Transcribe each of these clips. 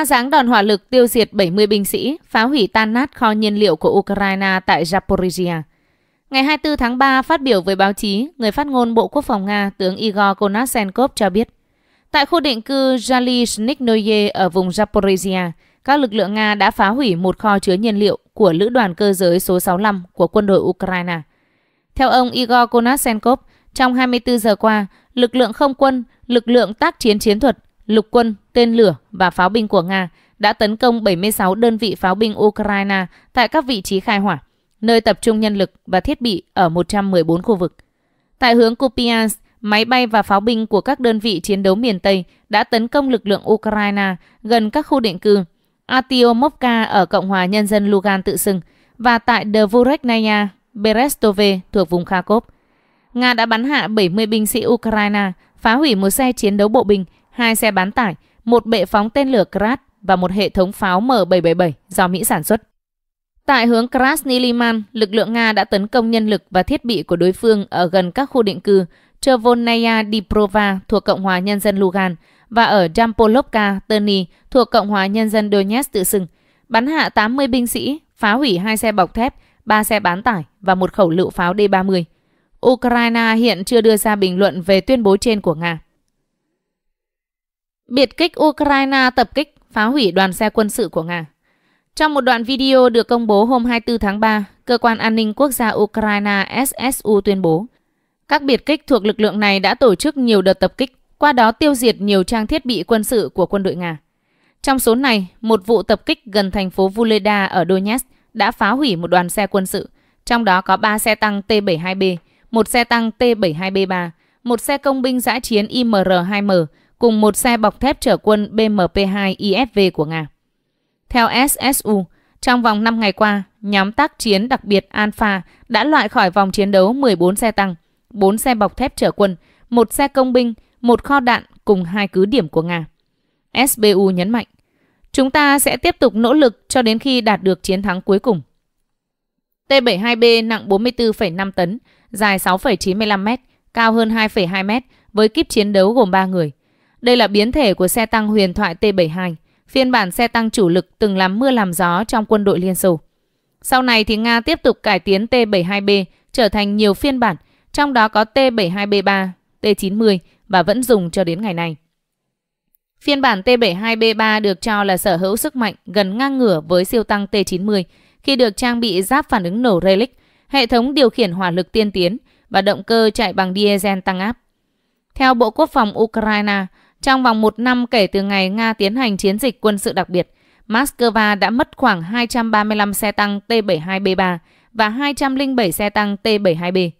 Nga giáng đòn hỏa lực tiêu diệt 70 binh sĩ, phá hủy tan nát kho nhiên liệu của Ukraine tại Zaporizhia. Ngày 24 tháng 3 phát biểu với báo chí, người phát ngôn Bộ Quốc phòng Nga tướng Igor Konashenkov cho biết, tại khu định cư Zhalizhniknoye ở vùng Zaporizhia, các lực lượng Nga đã phá hủy một kho chứa nhiên liệu của lữ đoàn cơ giới số 65 của quân đội Ukraine. Theo ông Igor Konashenkov, trong 24 giờ qua, lực lượng không quân, lực lượng tác chiến chiến thuật lục quân, tên lửa và pháo binh của Nga đã tấn công 76 đơn vị pháo binh Ukraine tại các vị trí khai hỏa, nơi tập trung nhân lực và thiết bị ở 114 khu vực. Tại hướng Kupiansk, máy bay và pháo binh của các đơn vị chiến đấu miền Tây đã tấn công lực lượng Ukraine gần các khu định cư Atiomovka ở Cộng hòa Nhân dân Lugan tự xưng và tại Dvoreknaya, Berestove thuộc vùng Kharkov. Nga đã bắn hạ 70 binh sĩ Ukraine, phá hủy một xe chiến đấu bộ binh hai xe bán tải, một bệ phóng tên lửa Krat và một hệ thống pháo M777 do Mỹ sản xuất. Tại hướng Krasny-Liman, lực lượng Nga đã tấn công nhân lực và thiết bị của đối phương ở gần các khu định cư Chervonaya Diprova thuộc Cộng hòa Nhân dân Lugan và ở Jampolovka Terni thuộc Cộng hòa Nhân dân Donetsk tự xưng, bắn hạ 80 binh sĩ, phá hủy hai xe bọc thép, ba xe bán tải và một khẩu lựu pháo D-30. Ukraine hiện chưa đưa ra bình luận về tuyên bố trên của Nga. Biệt kích Ukraine tập kích, phá hủy đoàn xe quân sự của Nga. Trong một đoạn video được công bố hôm 24 tháng 3, Cơ quan An ninh Quốc gia Ukraine SSU tuyên bố, các biệt kích thuộc lực lượng này đã tổ chức nhiều đợt tập kích, qua đó tiêu diệt nhiều trang thiết bị quân sự của quân đội Nga. Trong số này, một vụ tập kích gần thành phố Vuleda ở Donetsk đã phá hủy một đoàn xe quân sự, trong đó có 3 xe tăng T-72B, một xe tăng T-72B3, một xe công binh giã chiến IMR-2M cùng một xe bọc thép chở quân BMP-2 ISV của Nga. Theo SSU, trong vòng 5 ngày qua, nhóm tác chiến đặc biệt Alpha đã loại khỏi vòng chiến đấu 14 xe tăng, 4 xe bọc thép chở quân, một xe công binh, một kho đạn cùng hai cứ điểm của Nga. SBU nhấn mạnh, chúng ta sẽ tiếp tục nỗ lực cho đến khi đạt được chiến thắng cuối cùng. T-72B nặng 44,5 tấn, dài 6,95 m, cao hơn 2,2 m với kíp chiến đấu gồm 3 người. Đây là biến thể của xe tăng huyền thoại T-72, phiên bản xe tăng chủ lực từng làm mưa làm gió trong quân đội Liên Xô. Sau này thì Nga tiếp tục cải tiến T-72B trở thành nhiều phiên bản, trong đó có T-72B3, T-90 và vẫn dùng cho đến ngày nay. Phiên bản T-72B3 được cho là sở hữu sức mạnh gần ngang ngửa với siêu tăng T-90 khi được trang bị giáp phản ứng nổ Relic, hệ thống điều khiển hỏa lực tiên tiến và động cơ chạy bằng diesel tăng áp. Theo Bộ Quốc phòng Ukraine, trong vòng một năm kể từ ngày Nga tiến hành chiến dịch quân sự đặc biệt, Moscow đã mất khoảng 235 xe tăng T-72B3 và 207 xe tăng T-72B.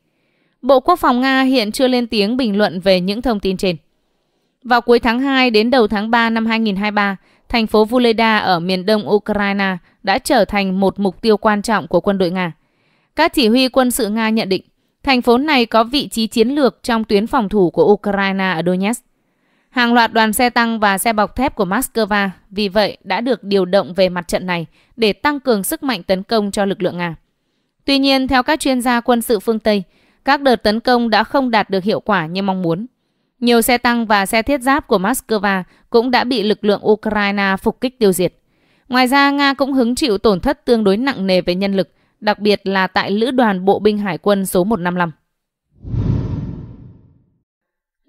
Bộ Quốc phòng Nga hiện chưa lên tiếng bình luận về những thông tin trên. Vào cuối tháng 2 đến đầu tháng 3 năm 2023, thành phố Vuleda ở miền đông Ukraine đã trở thành một mục tiêu quan trọng của quân đội Nga. Các chỉ huy quân sự Nga nhận định, thành phố này có vị trí chiến lược trong tuyến phòng thủ của Ukraine ở Donetsk. Hàng loạt đoàn xe tăng và xe bọc thép của Moscow vì vậy đã được điều động về mặt trận này để tăng cường sức mạnh tấn công cho lực lượng Nga. Tuy nhiên, theo các chuyên gia quân sự phương Tây, các đợt tấn công đã không đạt được hiệu quả như mong muốn. Nhiều xe tăng và xe thiết giáp của Moscow cũng đã bị lực lượng Ukraine phục kích tiêu diệt. Ngoài ra, Nga cũng hứng chịu tổn thất tương đối nặng nề về nhân lực, đặc biệt là tại Lữ đoàn Bộ binh Hải quân số 155.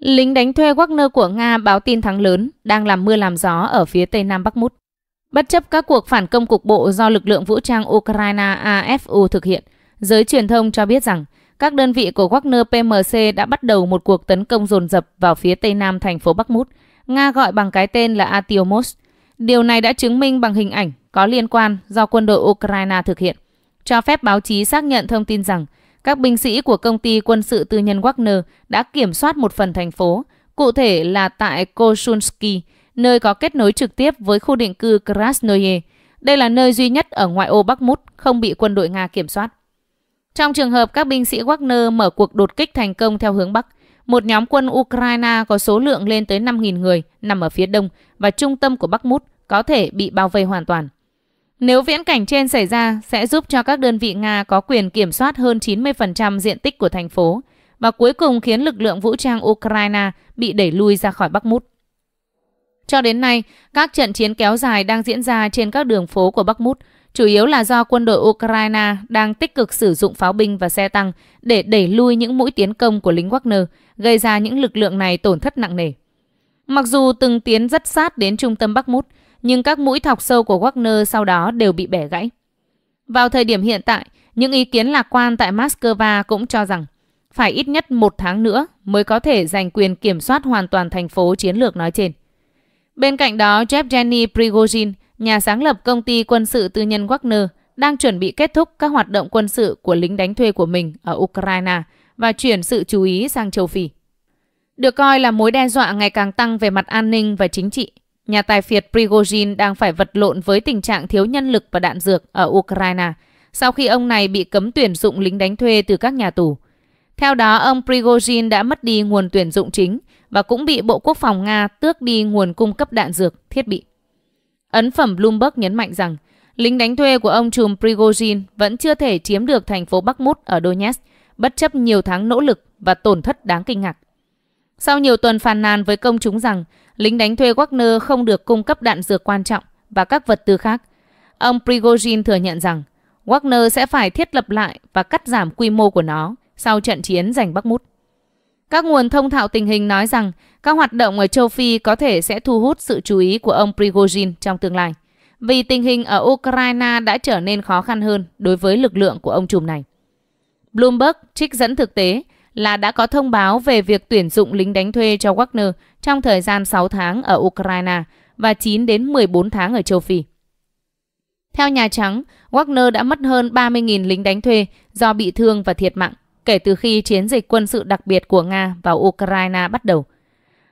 Lính đánh thuê Wagner của Nga báo tin thắng lớn đang làm mưa làm gió ở phía tây nam Bắc Mút. Bất chấp các cuộc phản công cục bộ do lực lượng vũ trang Ukraine AFU thực hiện, giới truyền thông cho biết rằng các đơn vị của Wagner PMC đã bắt đầu một cuộc tấn công dồn dập vào phía tây nam thành phố Bắc Mút, Nga gọi bằng cái tên là Atiomos. Điều này đã chứng minh bằng hình ảnh có liên quan do quân đội Ukraine thực hiện, cho phép báo chí xác nhận thông tin rằng các binh sĩ của công ty quân sự tư nhân Wagner đã kiểm soát một phần thành phố, cụ thể là tại Kosunsky, nơi có kết nối trực tiếp với khu định cư Krasnoye. Đây là nơi duy nhất ở ngoại ô Bắc Mút không bị quân đội Nga kiểm soát. Trong trường hợp các binh sĩ Wagner mở cuộc đột kích thành công theo hướng Bắc, một nhóm quân Ukraine có số lượng lên tới 5.000 người nằm ở phía đông và trung tâm của Bắc Mút có thể bị bao vây hoàn toàn. Nếu viễn cảnh trên xảy ra sẽ giúp cho các đơn vị Nga có quyền kiểm soát hơn 90% diện tích của thành phố và cuối cùng khiến lực lượng vũ trang Ukraine bị đẩy lui ra khỏi Bắc Mút. Cho đến nay, các trận chiến kéo dài đang diễn ra trên các đường phố của Bắc Mút, chủ yếu là do quân đội Ukraine đang tích cực sử dụng pháo binh và xe tăng để đẩy lui những mũi tiến công của lính Wagner, gây ra những lực lượng này tổn thất nặng nề. Mặc dù từng tiến rất sát đến trung tâm Bắc Mút, nhưng các mũi thọc sâu của Wagner sau đó đều bị bẻ gãy. Vào thời điểm hiện tại, những ý kiến lạc quan tại Moscow cũng cho rằng phải ít nhất một tháng nữa mới có thể giành quyền kiểm soát hoàn toàn thành phố chiến lược nói trên. Bên cạnh đó, Jeff Yevgeny Prigozhin, nhà sáng lập công ty quân sự tư nhân Wagner, đang chuẩn bị kết thúc các hoạt động quân sự của lính đánh thuê của mình ở Ukraine và chuyển sự chú ý sang châu Phi. Được coi là mối đe dọa ngày càng tăng về mặt an ninh và chính trị, Nhà tài phiệt Prigozhin đang phải vật lộn với tình trạng thiếu nhân lực và đạn dược ở Ukraine sau khi ông này bị cấm tuyển dụng lính đánh thuê từ các nhà tù. Theo đó, ông Prigozhin đã mất đi nguồn tuyển dụng chính và cũng bị Bộ Quốc phòng Nga tước đi nguồn cung cấp đạn dược, thiết bị. Ấn phẩm Bloomberg nhấn mạnh rằng, lính đánh thuê của ông trùm Prigozhin vẫn chưa thể chiếm được thành phố Bắc Mút ở Donetsk, bất chấp nhiều tháng nỗ lực và tổn thất đáng kinh ngạc. Sau nhiều tuần phàn nàn với công chúng rằng lính đánh thuê Wagner không được cung cấp đạn dược quan trọng và các vật tư khác. Ông Prigozhin thừa nhận rằng Wagner sẽ phải thiết lập lại và cắt giảm quy mô của nó sau trận chiến giành Bắc Mút. Các nguồn thông thạo tình hình nói rằng các hoạt động ở châu Phi có thể sẽ thu hút sự chú ý của ông Prigozhin trong tương lai, vì tình hình ở Ukraine đã trở nên khó khăn hơn đối với lực lượng của ông trùm này. Bloomberg trích dẫn thực tế là đã có thông báo về việc tuyển dụng lính đánh thuê cho Wagner trong thời gian 6 tháng ở Ukraine và 9 đến 14 tháng ở châu Phi. Theo Nhà Trắng, Wagner đã mất hơn 30.000 lính đánh thuê do bị thương và thiệt mạng kể từ khi chiến dịch quân sự đặc biệt của Nga vào Ukraine bắt đầu.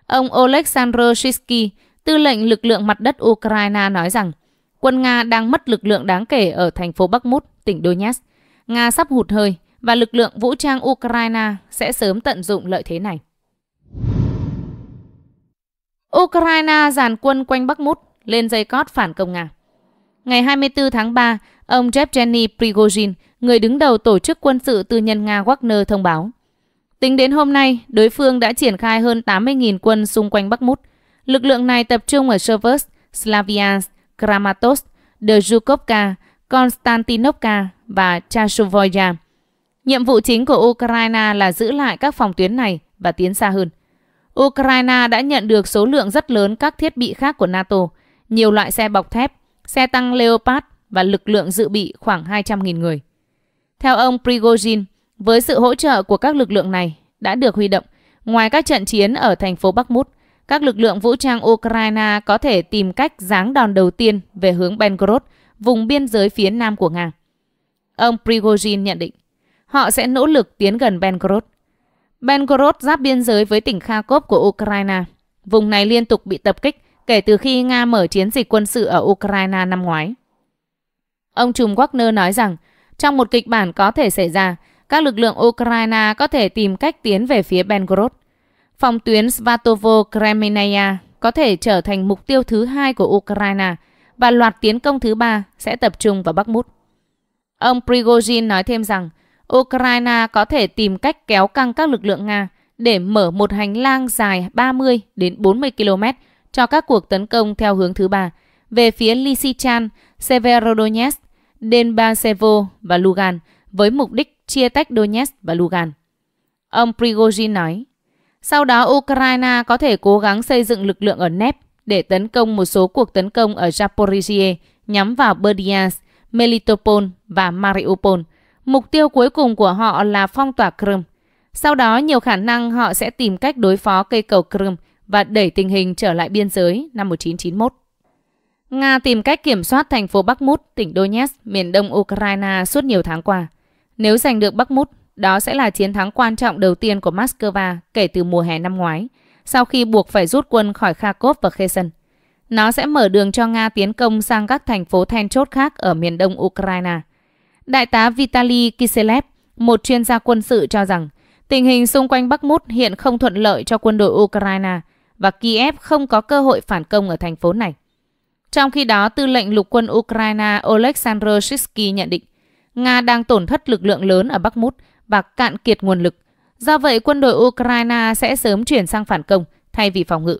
Ông Oleksandr Shishky, tư lệnh lực lượng mặt đất Ukraine nói rằng quân Nga đang mất lực lượng đáng kể ở thành phố Bắc Bakhmut, tỉnh Donetsk. Nga sắp hụt hơi, và lực lượng vũ trang Ukraine sẽ sớm tận dụng lợi thế này. Ukraine dàn quân quanh Bắc Mút lên dây cót phản công Nga. Ngày 24 tháng 3, ông Yevgeny Prigozhin, người đứng đầu tổ chức quân sự tư nhân Nga Wagner thông báo. Tính đến hôm nay, đối phương đã triển khai hơn 80.000 quân xung quanh Bắc Mút. Lực lượng này tập trung ở Seversk, Slaviansk, Kramatorsk, Dzhukovka, Konstantinovka và Chashuvoya. Nhiệm vụ chính của Ukraine là giữ lại các phòng tuyến này và tiến xa hơn. Ukraine đã nhận được số lượng rất lớn các thiết bị khác của NATO, nhiều loại xe bọc thép, xe tăng Leopard và lực lượng dự bị khoảng 200.000 người. Theo ông Prigozhin, với sự hỗ trợ của các lực lượng này đã được huy động, ngoài các trận chiến ở thành phố Bakhmut, các lực lượng vũ trang Ukraine có thể tìm cách giáng đòn đầu tiên về hướng Belgorod, vùng biên giới phía nam của Nga. Ông Prigozhin nhận định, Họ sẽ nỗ lực tiến gần Belgorod. Belgorod giáp biên giới với tỉnh Kharkov của Ukraine. Vùng này liên tục bị tập kích kể từ khi Nga mở chiến dịch quân sự ở Ukraine năm ngoái. Ông Trùm Wagner nói rằng, trong một kịch bản có thể xảy ra, các lực lượng Ukraine có thể tìm cách tiến về phía Belgorod. Phòng tuyến Svatovo-Kremenaya có thể trở thành mục tiêu thứ hai của Ukraine và loạt tiến công thứ ba sẽ tập trung vào Bắc Mút. Ông Prigozhin nói thêm rằng Ukraine có thể tìm cách kéo căng các lực lượng Nga để mở một hành lang dài 30 đến 40 km cho các cuộc tấn công theo hướng thứ ba về phía Lysychan, Severodonetsk, Denbasevo và Lugan với mục đích chia tách Donetsk và Lugan. Ông Prigozhin nói, sau đó Ukraine có thể cố gắng xây dựng lực lượng ở Nep để tấn công một số cuộc tấn công ở Zaporizhia nhắm vào Berdyansk, Melitopol và Mariupol – Mục tiêu cuối cùng của họ là phong tỏa Crimea. Sau đó nhiều khả năng họ sẽ tìm cách đối phó cây cầu Crimea và đẩy tình hình trở lại biên giới năm 1991. Nga tìm cách kiểm soát thành phố Bakhmut, tỉnh Donetsk, miền đông Ukraine suốt nhiều tháng qua. Nếu giành được Bakhmut, đó sẽ là chiến thắng quan trọng đầu tiên của Moscow kể từ mùa hè năm ngoái, sau khi buộc phải rút quân khỏi Kharkov và Kherson. Nó sẽ mở đường cho Nga tiến công sang các thành phố then chốt khác ở miền đông Ukraine. Đại tá Vitaly Kiselev, một chuyên gia quân sự cho rằng tình hình xung quanh Bắc Mút hiện không thuận lợi cho quân đội Ukraine và Kiev không có cơ hội phản công ở thành phố này. Trong khi đó, tư lệnh lục quân Ukraine Oleksandr Shishky nhận định Nga đang tổn thất lực lượng lớn ở Bắc Mút và cạn kiệt nguồn lực. Do vậy, quân đội Ukraine sẽ sớm chuyển sang phản công thay vì phòng ngự.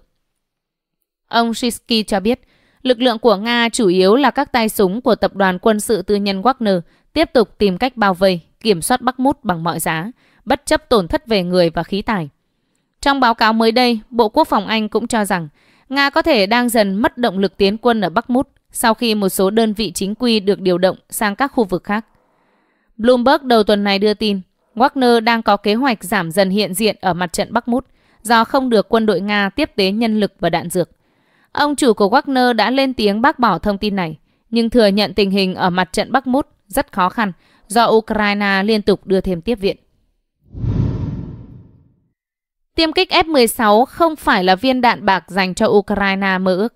Ông Shishky cho biết, lực lượng của Nga chủ yếu là các tay súng của tập đoàn quân sự tư nhân Wagner – tiếp tục tìm cách bao vây, kiểm soát Bắc Mút bằng mọi giá, bất chấp tổn thất về người và khí tài. Trong báo cáo mới đây, Bộ Quốc phòng Anh cũng cho rằng Nga có thể đang dần mất động lực tiến quân ở Bắc Mút sau khi một số đơn vị chính quy được điều động sang các khu vực khác. Bloomberg đầu tuần này đưa tin, Wagner đang có kế hoạch giảm dần hiện diện ở mặt trận Bắc Mút do không được quân đội Nga tiếp tế nhân lực và đạn dược. Ông chủ của Wagner đã lên tiếng bác bỏ thông tin này, nhưng thừa nhận tình hình ở mặt trận Bắc Mút rất khó khăn do Ukraine liên tục đưa thêm tiếp viện. Tiêm kích F-16 không phải là viên đạn bạc dành cho Ukraine mơ ước.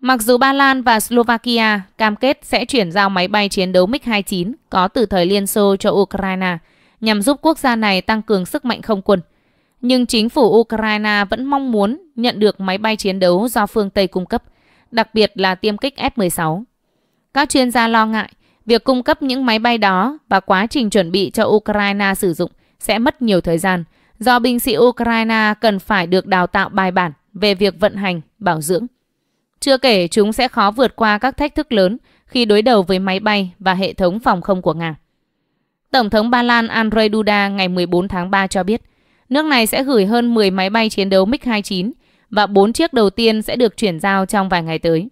Mặc dù Ba Lan và Slovakia cam kết sẽ chuyển giao máy bay chiến đấu MiG-29 có từ thời Liên Xô cho Ukraine nhằm giúp quốc gia này tăng cường sức mạnh không quân, nhưng chính phủ Ukraine vẫn mong muốn nhận được máy bay chiến đấu do phương Tây cung cấp, đặc biệt là tiêm kích F-16. Các chuyên gia lo ngại Việc cung cấp những máy bay đó và quá trình chuẩn bị cho Ukraine sử dụng sẽ mất nhiều thời gian do binh sĩ Ukraine cần phải được đào tạo bài bản về việc vận hành, bảo dưỡng. Chưa kể chúng sẽ khó vượt qua các thách thức lớn khi đối đầu với máy bay và hệ thống phòng không của Nga. Tổng thống Ba Lan Andrzej Duda ngày 14 tháng 3 cho biết, nước này sẽ gửi hơn 10 máy bay chiến đấu MiG-29 và 4 chiếc đầu tiên sẽ được chuyển giao trong vài ngày tới.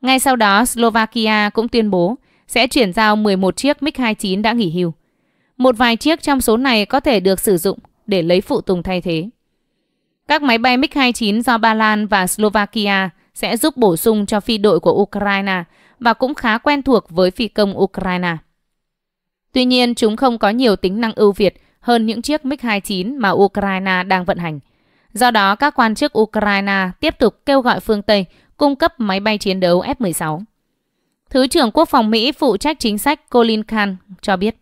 Ngay sau đó, Slovakia cũng tuyên bố sẽ chuyển giao 11 chiếc MiG-29 đã nghỉ hưu. Một vài chiếc trong số này có thể được sử dụng để lấy phụ tùng thay thế. Các máy bay MiG-29 do Ba Lan và Slovakia sẽ giúp bổ sung cho phi đội của Ukraine và cũng khá quen thuộc với phi công Ukraine. Tuy nhiên, chúng không có nhiều tính năng ưu việt hơn những chiếc MiG-29 mà Ukraine đang vận hành. Do đó, các quan chức Ukraine tiếp tục kêu gọi phương Tây cung cấp máy bay chiến đấu F-16. Thứ trưởng Quốc phòng Mỹ phụ trách chính sách Colin Khan cho biết.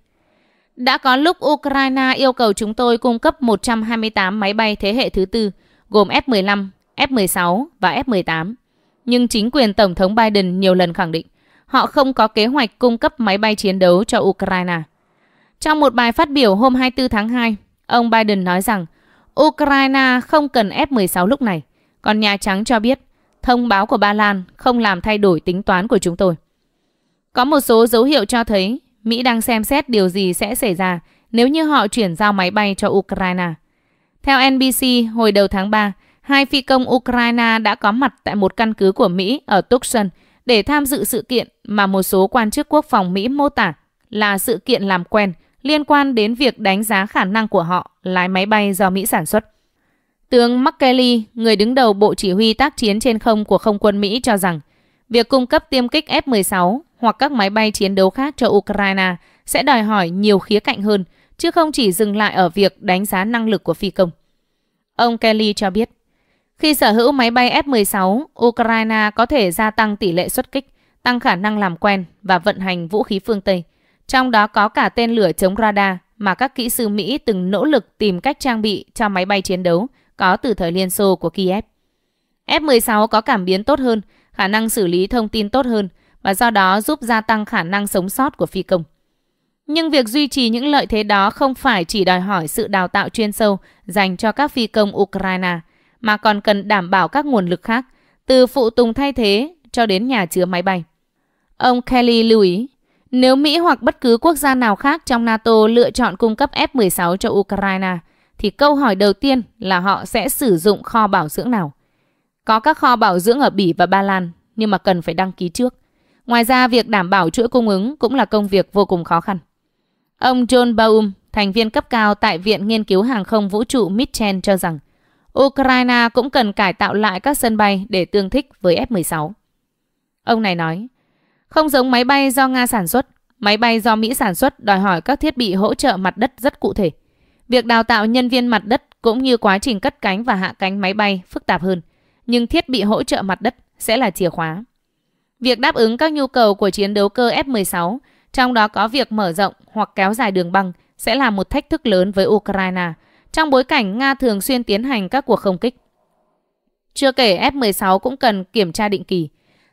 Đã có lúc Ukraine yêu cầu chúng tôi cung cấp 128 máy bay thế hệ thứ tư, gồm F-15, F-16 và F-18. Nhưng chính quyền Tổng thống Biden nhiều lần khẳng định họ không có kế hoạch cung cấp máy bay chiến đấu cho Ukraine. Trong một bài phát biểu hôm 24 tháng 2, ông Biden nói rằng Ukraine không cần F-16 lúc này, còn Nhà Trắng cho biết thông báo của Ba Lan không làm thay đổi tính toán của chúng tôi. Có một số dấu hiệu cho thấy Mỹ đang xem xét điều gì sẽ xảy ra nếu như họ chuyển giao máy bay cho Ukraine. Theo NBC, hồi đầu tháng 3, hai phi công Ukraine đã có mặt tại một căn cứ của Mỹ ở Tucson để tham dự sự kiện mà một số quan chức quốc phòng Mỹ mô tả là sự kiện làm quen liên quan đến việc đánh giá khả năng của họ lái máy bay do Mỹ sản xuất. Tướng McKelly, người đứng đầu Bộ Chỉ huy tác chiến trên không của Không quân Mỹ cho rằng, việc cung cấp tiêm kích F-16 hoặc các máy bay chiến đấu khác cho Ukraine sẽ đòi hỏi nhiều khía cạnh hơn, chứ không chỉ dừng lại ở việc đánh giá năng lực của phi công. Ông Kelly cho biết, khi sở hữu máy bay F-16, Ukraine có thể gia tăng tỷ lệ xuất kích, tăng khả năng làm quen và vận hành vũ khí phương Tây, trong đó có cả tên lửa chống radar mà các kỹ sư Mỹ từng nỗ lực tìm cách trang bị cho máy bay chiến đấu có từ thời Liên Xô của Kiev. F-16 có cảm biến tốt hơn, khả năng xử lý thông tin tốt hơn, và do đó giúp gia tăng khả năng sống sót của phi công. Nhưng việc duy trì những lợi thế đó không phải chỉ đòi hỏi sự đào tạo chuyên sâu dành cho các phi công Ukraine, mà còn cần đảm bảo các nguồn lực khác, từ phụ tùng thay thế cho đến nhà chứa máy bay. Ông Kelly lưu ý, nếu Mỹ hoặc bất cứ quốc gia nào khác trong NATO lựa chọn cung cấp F-16 cho Ukraine, thì câu hỏi đầu tiên là họ sẽ sử dụng kho bảo dưỡng nào. Có các kho bảo dưỡng ở Bỉ và Ba Lan, nhưng mà cần phải đăng ký trước. Ngoài ra, việc đảm bảo chuỗi cung ứng cũng là công việc vô cùng khó khăn. Ông John Baum, thành viên cấp cao tại Viện Nghiên cứu Hàng không Vũ trụ Mitchell cho rằng Ukraine cũng cần cải tạo lại các sân bay để tương thích với F-16. Ông này nói, không giống máy bay do Nga sản xuất, máy bay do Mỹ sản xuất đòi hỏi các thiết bị hỗ trợ mặt đất rất cụ thể. Việc đào tạo nhân viên mặt đất cũng như quá trình cất cánh và hạ cánh máy bay phức tạp hơn, nhưng thiết bị hỗ trợ mặt đất sẽ là chìa khóa. Việc đáp ứng các nhu cầu của chiến đấu cơ F-16, trong đó có việc mở rộng hoặc kéo dài đường băng, sẽ là một thách thức lớn với Ukraine, trong bối cảnh Nga thường xuyên tiến hành các cuộc không kích. Chưa kể F-16 cũng cần kiểm tra định kỳ.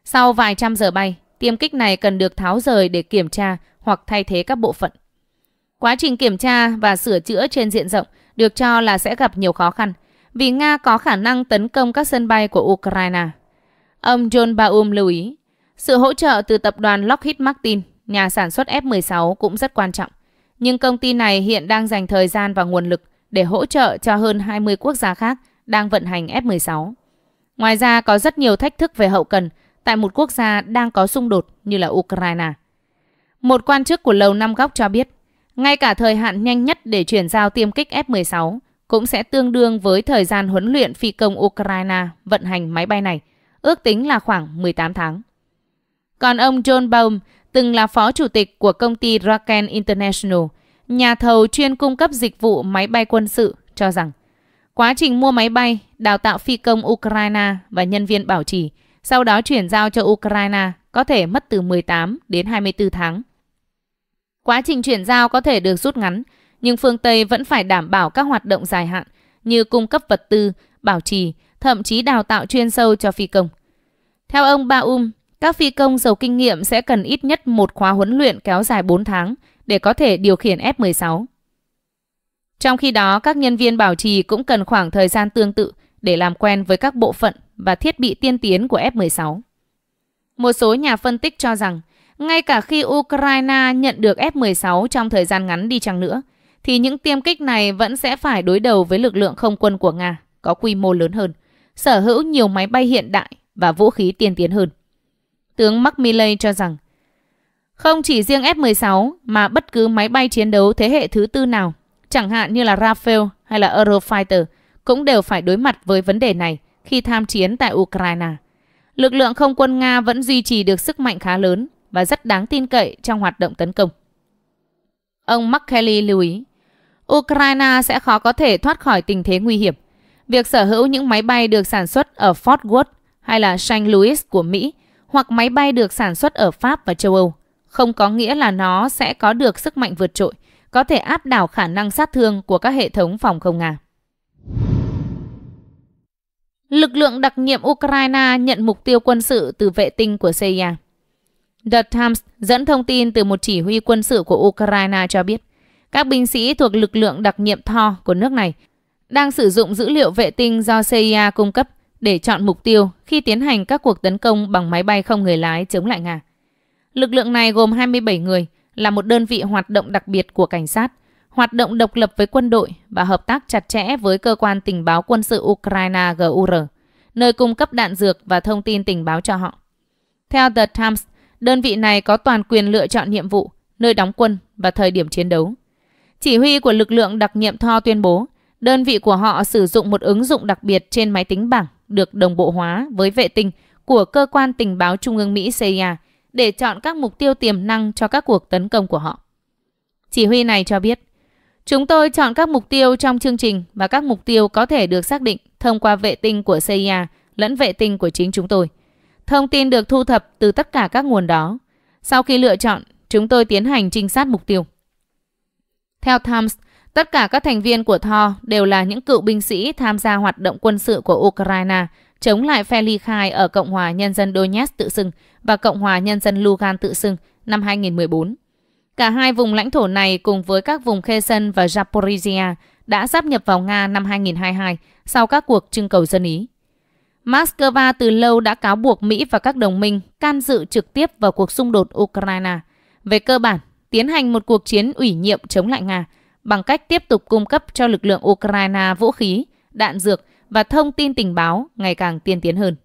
Sau vài trăm giờ bay, tiêm kích này cần được tháo rời để kiểm tra hoặc thay thế các bộ phận. Quá trình kiểm tra và sửa chữa trên diện rộng được cho là sẽ gặp nhiều khó khăn vì Nga có khả năng tấn công các sân bay của Ukraine. Ông John Baum lưu ý, sự hỗ trợ từ tập đoàn Lockheed Martin, nhà sản xuất F-16 cũng rất quan trọng. Nhưng công ty này hiện đang dành thời gian và nguồn lực để hỗ trợ cho hơn 20 quốc gia khác đang vận hành F-16. Ngoài ra có rất nhiều thách thức về hậu cần tại một quốc gia đang có xung đột như là Ukraine. Một quan chức của Lầu Năm Góc cho biết, ngay cả thời hạn nhanh nhất để chuyển giao tiêm kích F-16 cũng sẽ tương đương với thời gian huấn luyện phi công Ukraine vận hành máy bay này, ước tính là khoảng 18 tháng. Còn ông John Baum từng là phó chủ tịch của công ty Raken International, nhà thầu chuyên cung cấp dịch vụ máy bay quân sự, cho rằng quá trình mua máy bay, đào tạo phi công Ukraine và nhân viên bảo trì, sau đó chuyển giao cho Ukraine có thể mất từ 18 đến 24 tháng. Quá trình chuyển giao có thể được rút ngắn, nhưng phương Tây vẫn phải đảm bảo các hoạt động dài hạn như cung cấp vật tư, bảo trì, thậm chí đào tạo chuyên sâu cho phi công. Theo ông Baum, các phi công giàu kinh nghiệm sẽ cần ít nhất một khóa huấn luyện kéo dài 4 tháng để có thể điều khiển F-16. Trong khi đó, các nhân viên bảo trì cũng cần khoảng thời gian tương tự để làm quen với các bộ phận và thiết bị tiên tiến của F-16. Một số nhà phân tích cho rằng, ngay cả khi Ukraine nhận được F-16 trong thời gian ngắn đi chăng nữa, thì những tiêm kích này vẫn sẽ phải đối đầu với lực lượng không quân của Nga có quy mô lớn hơn, sở hữu nhiều máy bay hiện đại và vũ khí tiên tiến hơn tướng Macmillan cho rằng không chỉ riêng F-16 mà bất cứ máy bay chiến đấu thế hệ thứ tư nào, chẳng hạn như là Rafale hay là Eurofighter, cũng đều phải đối mặt với vấn đề này khi tham chiến tại Ukraine. Lực lượng không quân Nga vẫn duy trì được sức mạnh khá lớn và rất đáng tin cậy trong hoạt động tấn công. Ông McKelly lưu ý, Ukraine sẽ khó có thể thoát khỏi tình thế nguy hiểm. Việc sở hữu những máy bay được sản xuất ở Fort Worth hay là St. Louis của Mỹ – hoặc máy bay được sản xuất ở Pháp và châu Âu. Không có nghĩa là nó sẽ có được sức mạnh vượt trội, có thể áp đảo khả năng sát thương của các hệ thống phòng không Nga. Lực lượng đặc nhiệm Ukraine nhận mục tiêu quân sự từ vệ tinh của CIA. The Times dẫn thông tin từ một chỉ huy quân sự của Ukraine cho biết, các binh sĩ thuộc lực lượng đặc nhiệm Thor của nước này đang sử dụng dữ liệu vệ tinh do CIA cung cấp để chọn mục tiêu khi tiến hành các cuộc tấn công bằng máy bay không người lái chống lại Nga. Lực lượng này gồm 27 người, là một đơn vị hoạt động đặc biệt của cảnh sát, hoạt động độc lập với quân đội và hợp tác chặt chẽ với cơ quan tình báo quân sự Ukraine GUR, nơi cung cấp đạn dược và thông tin tình báo cho họ. Theo The Times, đơn vị này có toàn quyền lựa chọn nhiệm vụ, nơi đóng quân và thời điểm chiến đấu. Chỉ huy của lực lượng đặc nhiệm Tho tuyên bố, đơn vị của họ sử dụng một ứng dụng đặc biệt trên máy tính bảng được đồng bộ hóa với vệ tinh của cơ quan tình báo Trung ương Mỹ CIA để chọn các mục tiêu tiềm năng cho các cuộc tấn công của họ. Chỉ huy này cho biết, chúng tôi chọn các mục tiêu trong chương trình và các mục tiêu có thể được xác định thông qua vệ tinh của CIA lẫn vệ tinh của chính chúng tôi. Thông tin được thu thập từ tất cả các nguồn đó. Sau khi lựa chọn, chúng tôi tiến hành trinh sát mục tiêu. Theo Times, Tất cả các thành viên của Tho đều là những cựu binh sĩ tham gia hoạt động quân sự của Ukraine chống lại phe ly khai ở Cộng hòa Nhân dân Donetsk tự xưng và Cộng hòa Nhân dân Lugan tự xưng năm 2014. Cả hai vùng lãnh thổ này cùng với các vùng Kherson và Zaporizhia đã sắp nhập vào Nga năm 2022 sau các cuộc trưng cầu dân Ý. Moscow từ lâu đã cáo buộc Mỹ và các đồng minh can dự trực tiếp vào cuộc xung đột Ukraine. Về cơ bản, tiến hành một cuộc chiến ủy nhiệm chống lại Nga – bằng cách tiếp tục cung cấp cho lực lượng Ukraine vũ khí, đạn dược và thông tin tình báo ngày càng tiên tiến hơn.